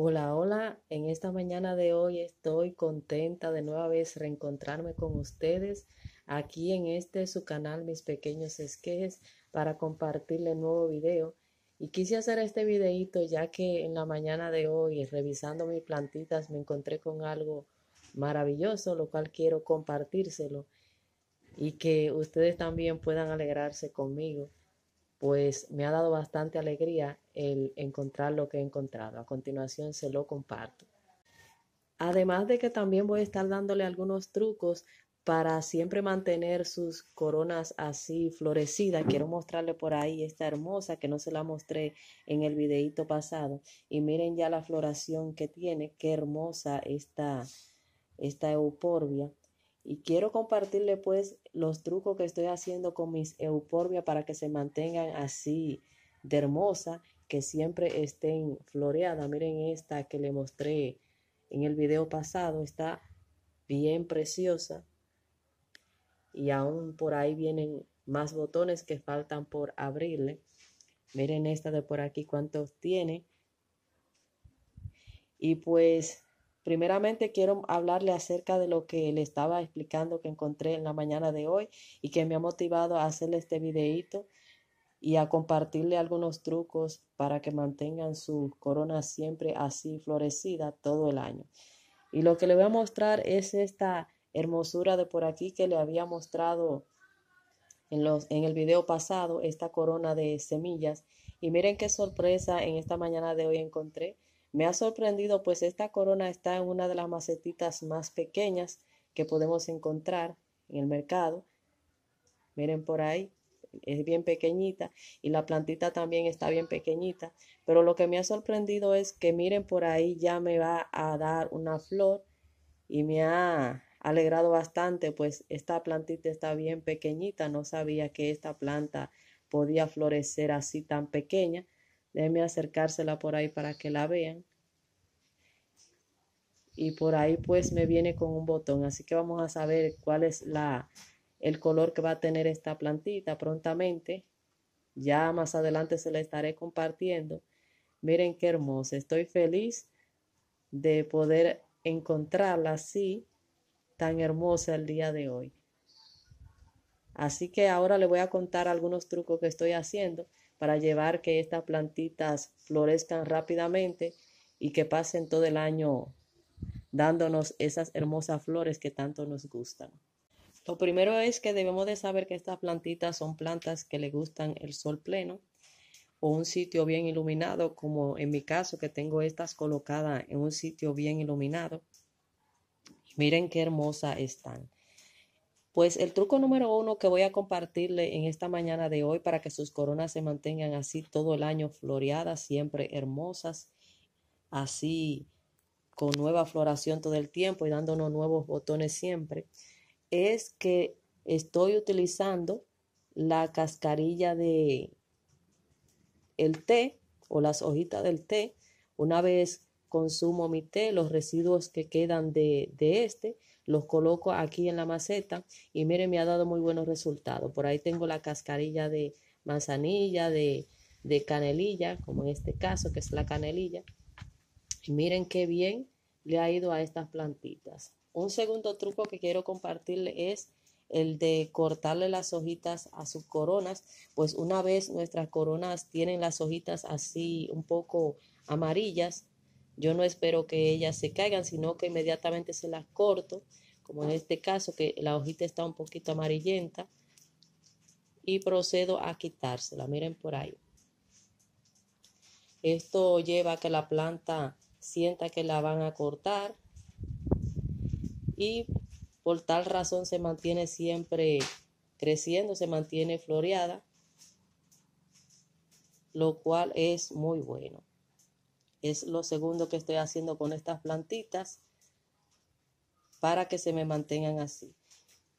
Hola, hola, en esta mañana de hoy estoy contenta de nueva vez reencontrarme con ustedes aquí en este su canal Mis Pequeños Esquejes para compartirle nuevo video. Y quise hacer este videito ya que en la mañana de hoy revisando mis plantitas me encontré con algo maravilloso, lo cual quiero compartírselo y que ustedes también puedan alegrarse conmigo pues me ha dado bastante alegría el encontrar lo que he encontrado. A continuación se lo comparto. Además de que también voy a estar dándole algunos trucos para siempre mantener sus coronas así florecidas. Quiero mostrarle por ahí esta hermosa que no se la mostré en el videito pasado. Y miren ya la floración que tiene, qué hermosa esta, esta euporbia. Y quiero compartirle pues los trucos que estoy haciendo con mis euforbias para que se mantengan así de hermosa, que siempre estén floreadas. Miren esta que le mostré en el video pasado, está bien preciosa. Y aún por ahí vienen más botones que faltan por abrirle. Miren esta de por aquí cuántos tiene. Y pues Primeramente quiero hablarle acerca de lo que le estaba explicando que encontré en la mañana de hoy y que me ha motivado a hacerle este videito y a compartirle algunos trucos para que mantengan su corona siempre así florecida todo el año. Y lo que le voy a mostrar es esta hermosura de por aquí que le había mostrado en, en el video pasado, esta corona de semillas. Y miren qué sorpresa en esta mañana de hoy encontré. Me ha sorprendido pues esta corona está en una de las macetitas más pequeñas que podemos encontrar en el mercado. Miren por ahí, es bien pequeñita y la plantita también está bien pequeñita. Pero lo que me ha sorprendido es que miren por ahí ya me va a dar una flor y me ha alegrado bastante, pues esta plantita está bien pequeñita. No sabía que esta planta podía florecer así tan pequeña. Déjenme acercársela por ahí para que la vean. Y por ahí pues me viene con un botón. Así que vamos a saber cuál es la, el color que va a tener esta plantita prontamente. Ya más adelante se la estaré compartiendo. Miren qué hermosa. Estoy feliz de poder encontrarla así, tan hermosa el día de hoy. Así que ahora le voy a contar algunos trucos que estoy haciendo para llevar que estas plantitas florezcan rápidamente y que pasen todo el año dándonos esas hermosas flores que tanto nos gustan. Lo primero es que debemos de saber que estas plantitas son plantas que le gustan el sol pleno o un sitio bien iluminado, como en mi caso que tengo estas colocadas en un sitio bien iluminado. Miren qué hermosas están. Pues el truco número uno que voy a compartirle en esta mañana de hoy para que sus coronas se mantengan así todo el año floreadas, siempre hermosas, así con nueva floración todo el tiempo y dándonos nuevos botones siempre, es que estoy utilizando la cascarilla de el té o las hojitas del té. Una vez consumo mi té, los residuos que quedan de, de este, los coloco aquí en la maceta y miren, me ha dado muy buenos resultados. Por ahí tengo la cascarilla de manzanilla, de, canelilla, como en este caso, que es la canelilla. Y miren qué bien le ha ido a estas plantitas. Un segundo truco que quiero compartirle es el de cortarle las hojitas a sus coronas, pues una vez nuestras coronas tienen las hojitas así un poco amarillas, yo no espero que ellas se caigan, sino que inmediatamente se las corto, como en este caso que la hojita está un poquito amarillenta, y procedo a quitársela. Miren por ahí. Esto lleva a que la planta sienta que la van a cortar y por tal razón se mantiene siempre creciendo, se mantiene floreada, lo cual es muy bueno. Es lo segundo que estoy haciendo con estas plantitas para que se me mantengan así.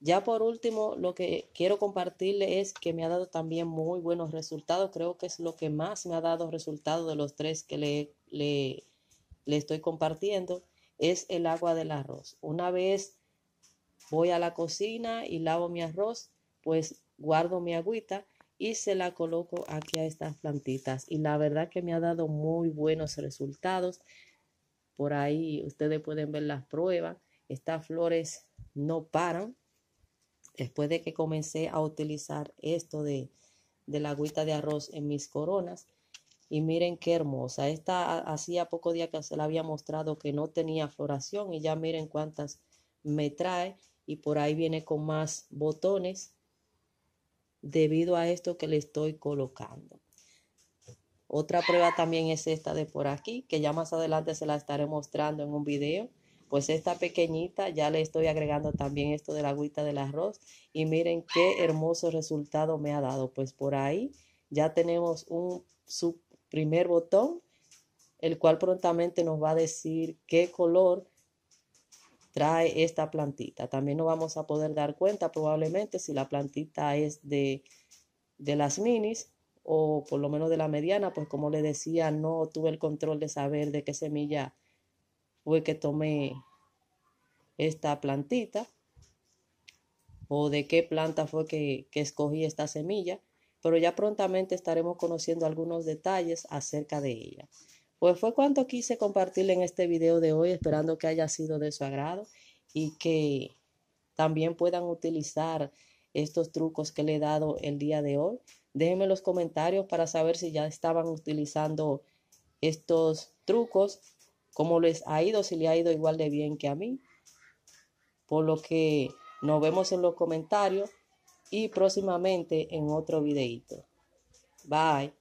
Ya por último, lo que quiero compartirle es que me ha dado también muy buenos resultados. Creo que es lo que más me ha dado resultado de los tres que le, le, le estoy compartiendo, es el agua del arroz. Una vez voy a la cocina y lavo mi arroz, pues guardo mi agüita y se la coloco aquí a estas plantitas y la verdad que me ha dado muy buenos resultados por ahí ustedes pueden ver las pruebas estas flores no paran después de que comencé a utilizar esto de, la agüita de arroz en mis coronas y miren qué hermosa esta hacía poco día que se la había mostrado que no tenía floración y ya miren cuántas me trae y por ahí viene con más botones debido a esto que le estoy colocando. Otra prueba también es esta de por aquí, que ya más adelante se la estaré mostrando en un video. Pues esta pequeñita ya le estoy agregando también esto de la agüita del arroz. Y miren qué hermoso resultado me ha dado. Pues por ahí ya tenemos un, primer botón, el cual prontamente nos va a decir qué color trae esta plantita. También no vamos a poder dar cuenta probablemente si la plantita es de, de las minis o por lo menos de la mediana, pues como le decía, no tuve el control de saber de qué semilla fue que tomé esta plantita o de qué planta fue que, que escogí esta semilla, pero ya prontamente estaremos conociendo algunos detalles acerca de ella. Pues fue cuanto quise compartirle en este video de hoy, esperando que haya sido de su agrado y que también puedan utilizar estos trucos que le he dado el día de hoy. Déjenme los comentarios para saber si ya estaban utilizando estos trucos, cómo les ha ido, si le ha ido igual de bien que a mí. Por lo que nos vemos en los comentarios y próximamente en otro videito. Bye.